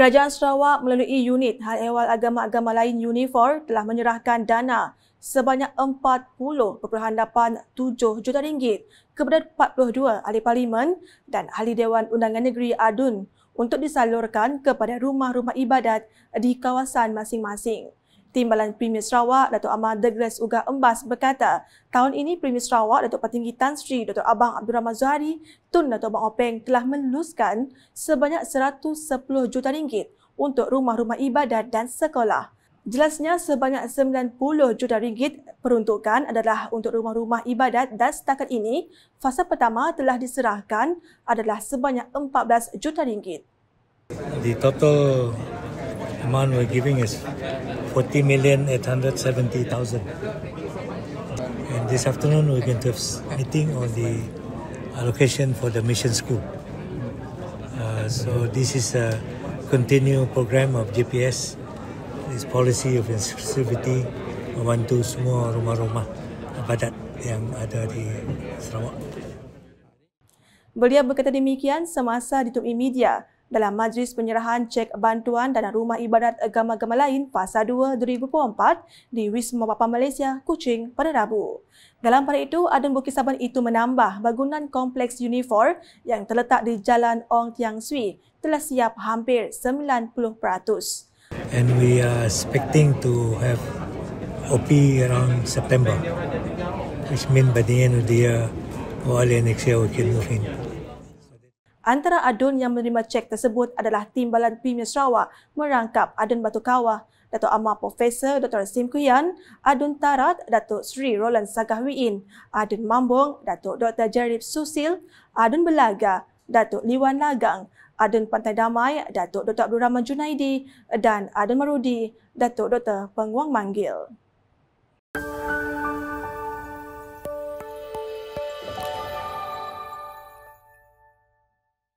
Kerajaan Sarawak melalui unit Hal Ehwal Agama-Agama Lain UNIFOR telah menyerahkan dana sebanyak 40.87 juta ringgit kepada 42 ahli parlimen dan ahli Dewan Undangan Negeri ADUN untuk disalurkan kepada rumah-rumah ibadat di kawasan masing-masing. Timbalan Premier Sarawak Dato' Amar Degres Uga Embas berkata, tahun ini Premier Sarawak Dato' Patinggi Tan Sri Dato' Abang Abdul Rahman Zuhari Tun Dato' Abang Openg telah meluluskan sebanyak RM110 juta ringgit untuk rumah-rumah ibadat dan sekolah. Jelasnya sebanyak RM90 juta ringgit peruntukan adalah untuk rumah-rumah ibadat dan setakat ini fasa pertama telah diserahkan adalah sebanyak RM14 juta ringgit. The total amount we're giving is 40 million 870,000. And this afternoon we're going to have meeting on the allocation for the mission school. Uh, so this is a continuing program of GPS, this policy of inclusivity membantu semua rumah-rumah padat yang ada di Sarawak. Beliau berkata demikian semasa di ditemui media dalam majlis penyerahan cek bantuan dan rumah ibadat agama-agama lain fasa 2 2024 di Wisma Papa Malaysia, Kuching pada Rabu. Dalam pada itu, Adun Bukit Saban itu menambah bangunan kompleks Unifor yang terletak di Jalan Ong Tiang Sui telah siap hampir 90%. And we are expecting to have OP around September, which means by the end of the year, or early next year, we can move in. Antara adun yang menerima cek tersebut adalah Timbalan Premier Sarawak merangkap Adun Batu Kawah, Datuk Amar Profesor Dr. Sim Kuyan, Adun Tarat Datuk Sri Roland Sagah Wiin, Adun Mambung Datuk Dr. Jarif Susil, Adun Belaga Datuk Liwan Lagang, Adun Pantai Damai Datuk Dr. Abdul Rahman Junaidi dan Adun Marudi Datuk Dr. Penguang Manggil.